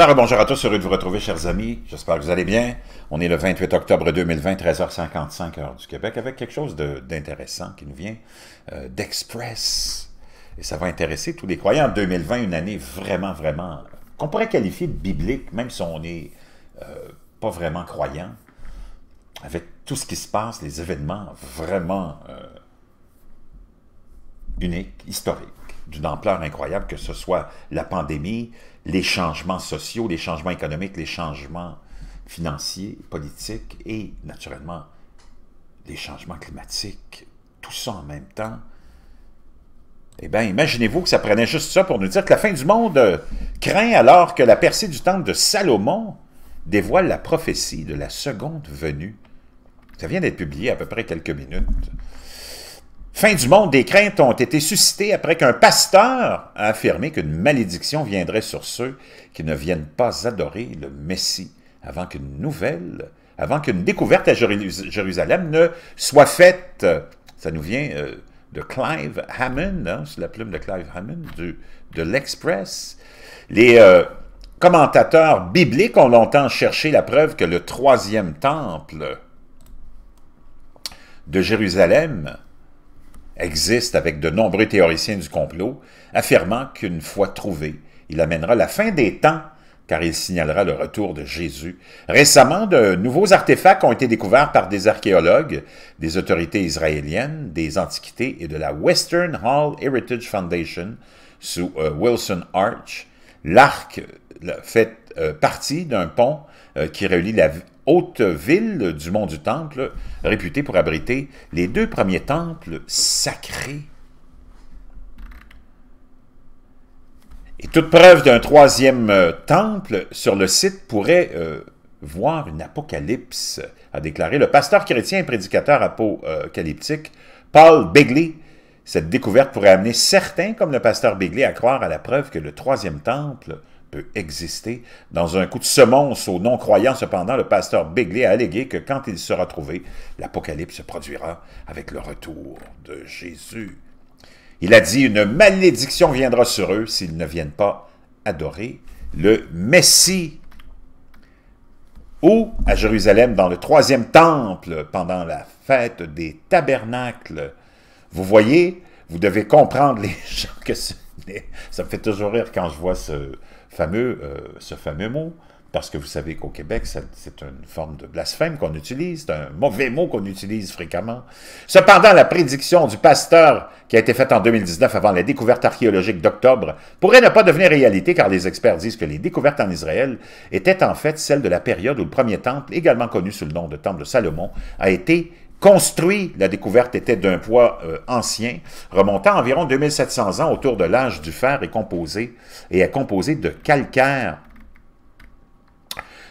Alors, bonjour à tous, heureux de vous retrouver, chers amis. J'espère que vous allez bien. On est le 28 octobre 2020, 13h55, heure du Québec, avec quelque chose d'intéressant qui nous vient euh, d'Express. Et ça va intéresser tous les croyants. 2020, une année vraiment, vraiment, qu'on pourrait qualifier de biblique, même si on n'est euh, pas vraiment croyant, avec tout ce qui se passe, les événements vraiment euh, uniques, historiques d'une ampleur incroyable, que ce soit la pandémie, les changements sociaux, les changements économiques, les changements financiers, politiques et naturellement les changements climatiques, tout ça en même temps. Eh bien, imaginez-vous que ça prenait juste ça pour nous dire que la fin du monde euh, craint alors que la percée du temple de Salomon dévoile la prophétie de la seconde venue. Ça vient d'être publié à peu près quelques minutes. Fin du monde, des craintes ont été suscitées après qu'un pasteur a affirmé qu'une malédiction viendrait sur ceux qui ne viennent pas adorer le Messie avant qu'une nouvelle, avant qu'une découverte à Jérusalem ne soit faite. Ça nous vient euh, de Clive Hammond, c'est hein, la plume de Clive Hammond, du, de l'Express. Les euh, commentateurs bibliques ont longtemps cherché la preuve que le troisième temple de Jérusalem existe avec de nombreux théoriciens du complot, affirmant qu'une fois trouvé, il amènera la fin des temps car il signalera le retour de Jésus. Récemment, de nouveaux artefacts ont été découverts par des archéologues, des autorités israéliennes, des antiquités et de la Western Hall Heritage Foundation sous euh, Wilson Arch. L'arc fait euh, partie d'un pont euh, qui relie la haute ville du Mont du Temple, réputée pour abriter les deux premiers temples sacrés. Et toute preuve d'un troisième euh, temple sur le site pourrait euh, voir une apocalypse, a déclaré le pasteur chrétien et prédicateur apocalyptique Paul Begley. Cette découverte pourrait amener certains, comme le pasteur Begley, à croire à la preuve que le troisième temple peut exister. Dans un coup de semonce aux non-croyants, cependant, le pasteur Bigley a allégué que quand il sera trouvé, l'Apocalypse se produira avec le retour de Jésus. Il a dit, une malédiction viendra sur eux s'ils ne viennent pas adorer le Messie. Ou à Jérusalem, dans le troisième temple, pendant la fête des tabernacles. Vous voyez, vous devez comprendre les gens que Ça me fait toujours rire quand je vois ce fameux, euh, ce fameux mot, parce que vous savez qu'au Québec, c'est une forme de blasphème qu'on utilise, c'est un mauvais mot qu'on utilise fréquemment. Cependant, la prédiction du pasteur qui a été faite en 2019 avant la découverte archéologique d'octobre pourrait ne pas devenir réalité car les experts disent que les découvertes en Israël étaient en fait celles de la période où le premier temple, également connu sous le nom de Temple de Salomon, a été construit, la découverte était d'un poids euh, ancien, remontant à environ 2700 ans autour de l'âge du fer et composé, et est composé de calcaire.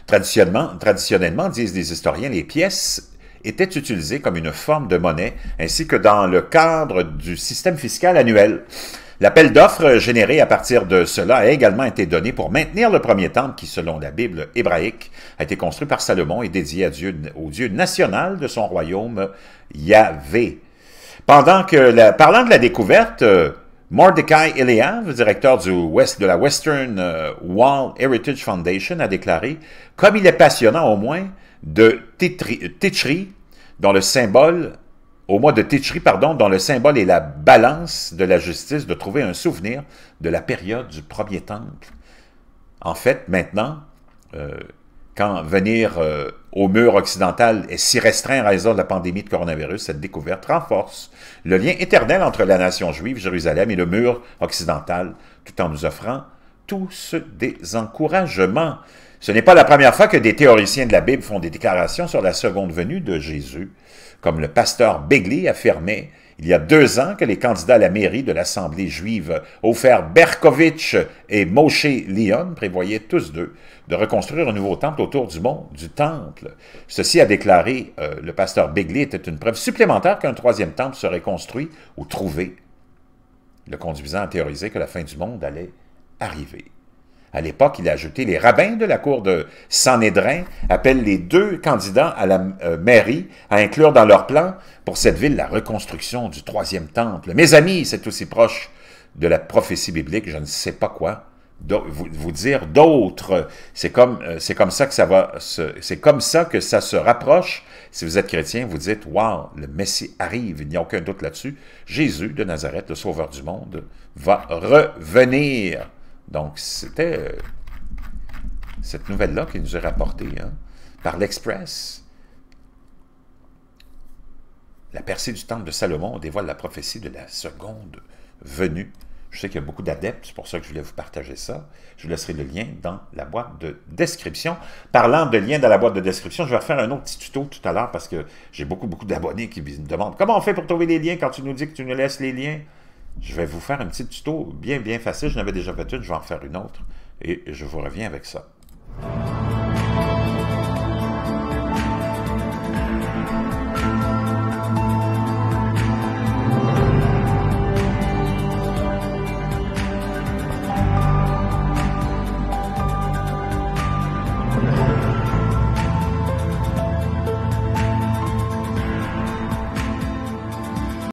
Traditionnellement, traditionnellement, disent les historiens, les pièces étaient utilisées comme une forme de monnaie, ainsi que dans le cadre du système fiscal annuel. L'appel d'offres généré à partir de cela a également été donné pour maintenir le premier temple qui, selon la Bible hébraïque, a été construit par Salomon et dédié à Dieu, au Dieu national de son royaume, Yahvé. Pendant que, la, parlant de la découverte, euh, Mordecai Eliav, directeur du de la Western euh, Wall Heritage Foundation, a déclaré « Comme il est passionnant au moins de Tétri, dont le symbole au mois de Tichri, pardon, dont le symbole est la balance de la justice, de trouver un souvenir de la période du premier temple. En fait, maintenant, euh, quand venir euh, au mur occidental est si restreint à raison de la pandémie de coronavirus, cette découverte renforce le lien éternel entre la nation juive, Jérusalem et le mur occidental, tout en nous offrant tous des encouragements. Ce n'est pas la première fois que des théoriciens de la Bible font des déclarations sur la seconde venue de Jésus, comme le pasteur Begley affirmait il y a deux ans que les candidats à la mairie de l'Assemblée juive, Ofer Berkovitch et Moshe Lyon, prévoyaient tous deux de reconstruire un nouveau temple autour du monde, du Temple. Ceci a déclaré euh, le pasteur Begley était une preuve supplémentaire qu'un troisième temple serait construit ou trouvé, le conduisant à théoriser que la fin du monde allait arriver. À l'époque, il a ajouté les rabbins de la cour de Sanhédrin appellent les deux candidats à la euh, mairie à inclure dans leur plan pour cette ville la reconstruction du troisième temple. Mes amis, c'est aussi proche de la prophétie biblique, je ne sais pas quoi vous, dire d'autres. C'est comme euh, c'est comme ça que ça va c'est comme ça que ça se rapproche. Si vous êtes chrétien, vous dites waouh, le Messie arrive, il n'y a aucun doute là-dessus. Jésus de Nazareth, le sauveur du monde, va revenir. Donc, c'était euh, cette nouvelle-là qui nous est rapportée hein, par l'Express. La percée du temple de Salomon dévoile la prophétie de la seconde venue. Je sais qu'il y a beaucoup d'adeptes, c'est pour ça que je voulais vous partager ça. Je vous laisserai le lien dans la boîte de description. Parlant de lien dans la boîte de description, je vais refaire un autre petit tuto tout à l'heure parce que j'ai beaucoup, beaucoup d'abonnés qui me demandent « Comment on fait pour trouver les liens quand tu nous dis que tu nous laisses les liens ?» Je vais vous faire un petit tuto bien, bien facile. Je n'avais déjà fait une, je vais en faire une autre et je vous reviens avec ça.